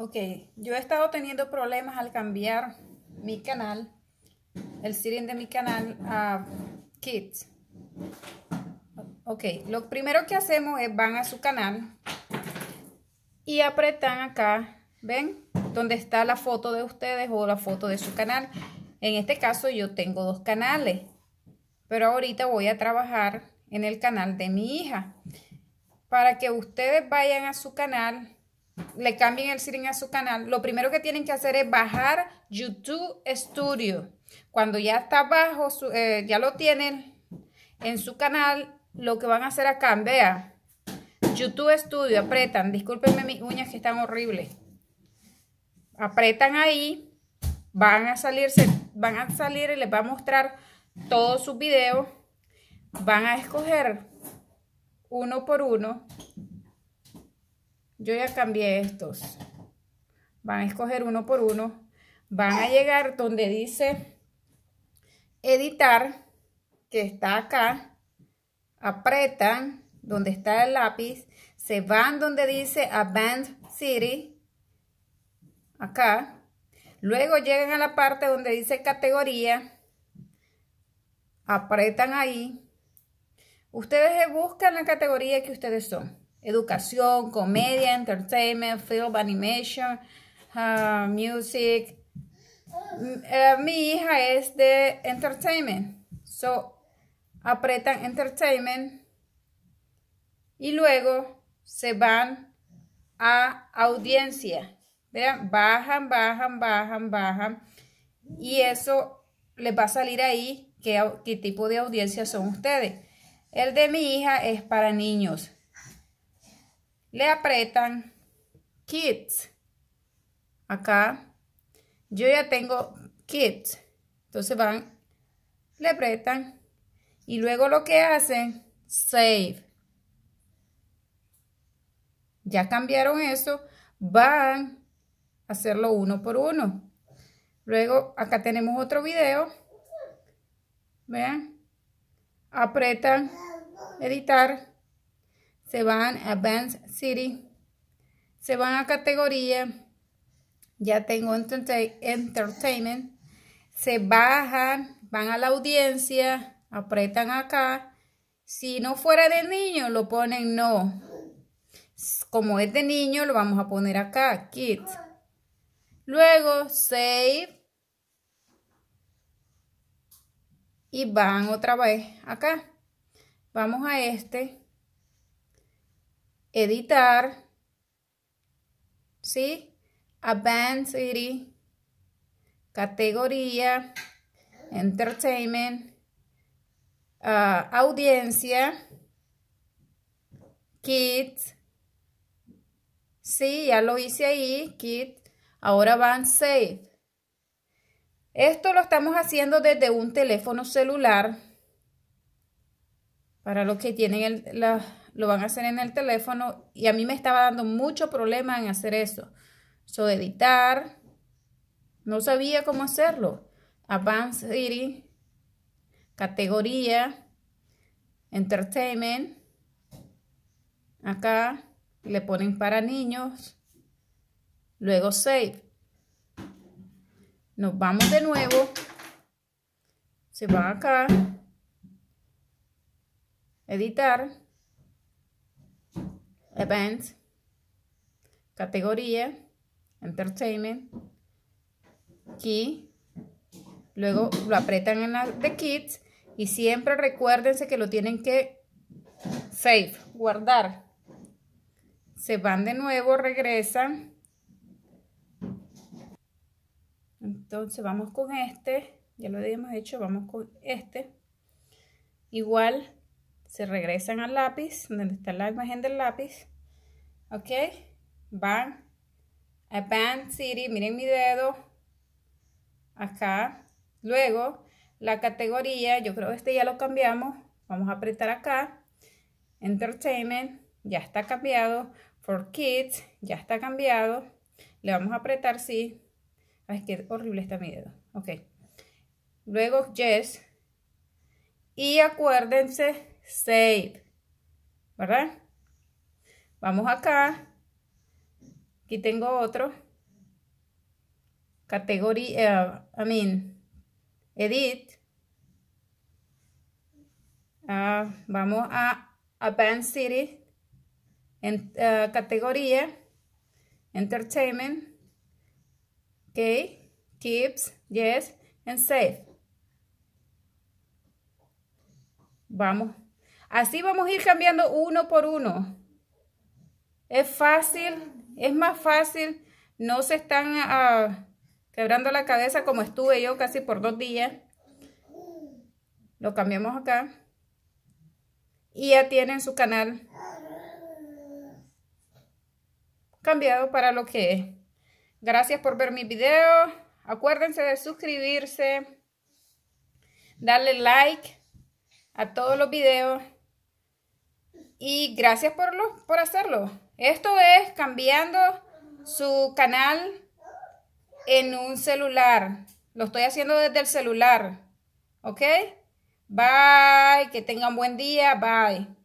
Ok, yo he estado teniendo problemas al cambiar mi canal, el siren de mi canal a Kids. Ok, lo primero que hacemos es van a su canal y apretan acá, ¿ven? Donde está la foto de ustedes o la foto de su canal. En este caso yo tengo dos canales, pero ahorita voy a trabajar en el canal de mi hija. Para que ustedes vayan a su canal le cambien el setting a su canal, lo primero que tienen que hacer es bajar YouTube Studio. Cuando ya está bajo, eh, ya lo tienen en su canal, lo que van a hacer acá, vea, YouTube Studio, apretan, discúlpenme mis uñas que están horribles. Apretan ahí, van a salirse, van a salir y les va a mostrar todos sus videos. Van a escoger uno por uno yo ya cambié estos. Van a escoger uno por uno. Van a llegar donde dice editar, que está acá. Apretan donde está el lápiz. Se van donde dice Advanced City. Acá. Luego llegan a la parte donde dice categoría, apretan ahí. Ustedes buscan la categoría que ustedes son educación, comedia, entertainment, film, animation, ah, music. Mm, eh, mi hija es de entertainment. So, apretan entertainment y luego se van a audiencia. Vean, bajan, bajan, bajan, bajan. Y eso les va a salir ahí qué, qué tipo de audiencia son ustedes. El de mi hija es para niños le apretan kids. Acá yo ya tengo kids. Entonces van, le apretan y luego lo que hacen, save. Ya cambiaron eso, van a hacerlo uno por uno. Luego acá tenemos otro video. Vean, apretan editar se van a Advanced City, se van a categoría, ya tengo Entertainment, se bajan, van a la audiencia, apretan acá. Si no fuera de niño, lo ponen no. Como es de niño, lo vamos a poner acá, Kids. Luego, Save. Y van otra vez acá. Vamos a este editar, ¿sí? Advanced categoría, entertainment, ah, audiencia, kids, sí, ya lo hice ahí, kids, ahora van save. Esto lo estamos haciendo desde un teléfono celular, para los que tienen la, lo van a hacer en el teléfono y a mí me estaba dando mucho problema en hacer eso. So, editar, no sabía cómo hacerlo. Advanced City, categoría, entertainment. Acá le ponen para niños. Luego save. Nos vamos de nuevo. Se va acá. Editar. Events, categoría, Entertainment, Key. Luego lo apretan en la de kits y siempre recuérdense que lo tienen que save, guardar. Se van de nuevo, regresan. Entonces vamos con este, ya lo habíamos hecho, vamos con este. Igual se regresan al lápiz, donde está la imagen del lápiz. ¿Ok? van A band city. Miren mi dedo. Acá. Luego, la categoría. Yo creo que este ya lo cambiamos. Vamos a apretar acá. Entertainment. Ya está cambiado. For kids. Ya está cambiado. Le vamos a apretar, sí. Ay, qué horrible está mi dedo. Ok. Luego, yes. Y acuérdense, save. ¿Verdad? Vamos acá. Aquí tengo otro. Categoría, eh, I mean, edit. Ah, vamos a Advanced City. En eh, categoría, Entertainment. ok, Keeps, yes, and save. Vamos. Así vamos a ir cambiando uno por uno. Es fácil, es más fácil, no se están ah, quebrando la cabeza como estuve yo casi por dos días. Lo cambiamos acá. Y ya tienen su canal cambiado para lo que es. Gracias por ver mi video. Acuérdense de suscribirse. Darle like a todos los videos. Y gracias por, por hacerlo. Esto es cambiando su canal en un celular. Lo estoy haciendo desde el celular. ¿Ok? Bye. Que tengan buen día. Bye.